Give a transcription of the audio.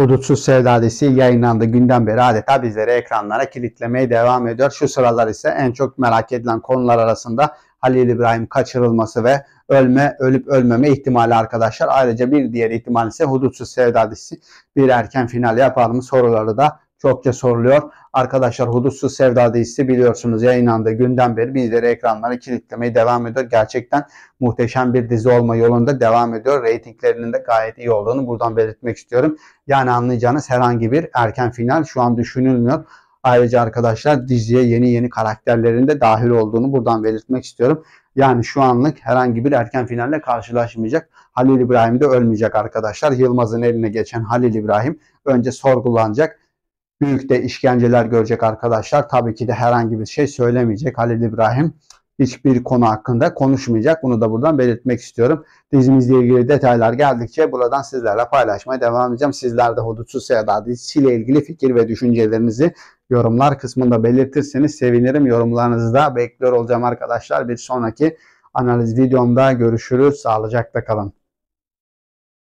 Hudutsuz Sevdadesi yayınlandı günden beri adeta bizleri ekranlara kilitlemeye devam ediyor. Şu sıralar ise en çok merak edilen konular arasında Halil İbrahim kaçırılması ve ölme, ölüp ölmeme ihtimali arkadaşlar. Ayrıca bir diğer ihtimal ise Hudutsuz Sevdadesi bir erken final yapar mı soruları da çokça soruluyor. Arkadaşlar Hudutsuz Sevda dizisi biliyorsunuz yayınlandığı günden beri bizleri ekranlara kilitlemeye devam ediyor. Gerçekten muhteşem bir dizi olma yolunda devam ediyor. Ratinglerinin de gayet iyi olduğunu buradan belirtmek istiyorum. Yani anlayacağınız herhangi bir erken final şu an düşünülmüyor. Ayrıca arkadaşlar diziye yeni yeni karakterlerin de dahil olduğunu buradan belirtmek istiyorum. Yani şu anlık herhangi bir erken finalle karşılaşmayacak. Halil İbrahim de ölmeyecek arkadaşlar. Yılmaz'ın eline geçen Halil İbrahim önce sorgulanacak büyük de işkenceler görecek arkadaşlar. Tabii ki de herhangi bir şey söylemeyecek Halil İbrahim. Hiçbir konu hakkında konuşmayacak. Bunu da buradan belirtmek istiyorum. Dizimizle ilgili detaylar geldikçe buradan sizlerle paylaşmaya devam edeceğim. Sizler de Hudutsuz Seda dizisiyle ilgili fikir ve düşüncelerinizi yorumlar kısmında belirtirseniz sevinirim. Yorumlarınızı da bekliyor olacağım arkadaşlar. Bir sonraki analiz videomda görüşürüz. Sağlıcakla kalın.